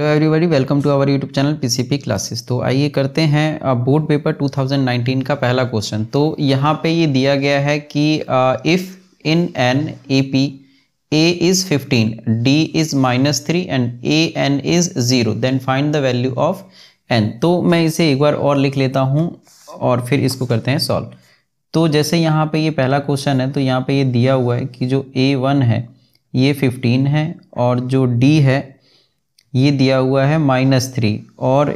hello everybody welcome to our YouTube channel PCP classes तो आइए करते हैं बोर्ड पेपर 2019 का पहला क्वेश्चन तो यहाँ पे ये दिया गया है कि if in an A P a is fifteen d is minus three and a n is zero then find the value of n तो मैं इसे एक बार और लिख लेता हूँ और फिर इसको करते हैं सॉल्व तो जैसे यहाँ पे ये पहला क्वेश्चन है तो यहाँ पे ये दिया हुआ है कि जो ए वन है ये फिफ्टीन है और जो डी है ये दिया हुआ है माइनस थ्री और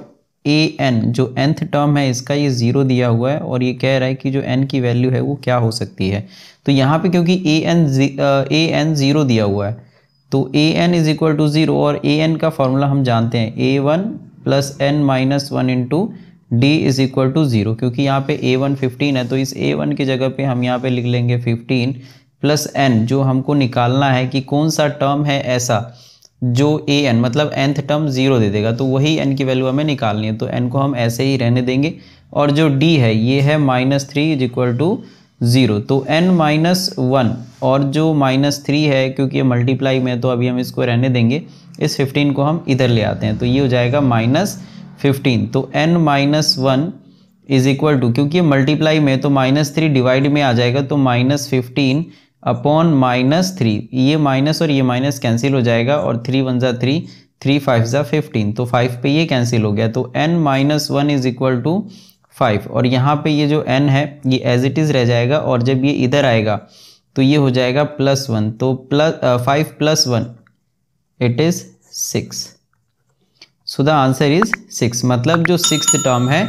ए एन जो एंथ टर्म है इसका ये ज़ीरो दिया हुआ है और ये कह रहा है कि जो एन की वैल्यू है वो क्या हो सकती है तो यहाँ पे क्योंकि a n a n zero दिया हुआ है तो a n is equal to zero और ए एन का फॉर्मूला हम जानते हैं a one plus n minus one into d is equal to zero क्योंकि यहाँ पे ए वन फिफ्टीन है तो इस ए वन की जगह पे हम यहाँ पे लिख लेंगे फिफ्टीन प्लस एन जो हमको निकालना है कि कौन सा टर्म है ऐसा जो ए एन मतलब एंथ टर्म ज़ीरो दे देगा तो वही एन की वैल्यू हमें निकालनी है तो एन को हम ऐसे ही रहने देंगे और जो डी है ये है minus three is equal to zero तो एन माइनस वन और जो माइनस थ्री है क्योंकि ये मल्टीप्लाई में तो अभी हम इसको रहने देंगे इस फिफ्टीन को हम इधर ले आते हैं तो ये हो जाएगा माइनस फिफ्टीन तो n minus one is equal to क्योंकि मल्टीप्लाई में तो माइनस थ्री डिवाइड में आ जाएगा तो minus fifteen upon minus three ये माइनस और ये माइनस कैंसिल हो जाएगा और थ्री वन ज़ा थ्री थ्री फाइव ज़ा फिफ्टीन तो फाइव पे ये कैंसिल हो गया तो n minus one is equal to five और यहाँ पे ये जो एन है ये एज इट इज़ रह जाएगा और जब ये इधर आएगा तो ये हो जाएगा प्लस वन तो plus five plus one it is six so the answer is six मतलब जो सिक्स टर्म है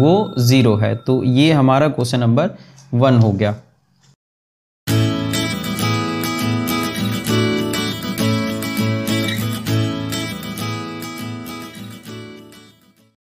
वो ज़ीरो है तो ये हमारा क्वेश्चन नंबर वन हो गया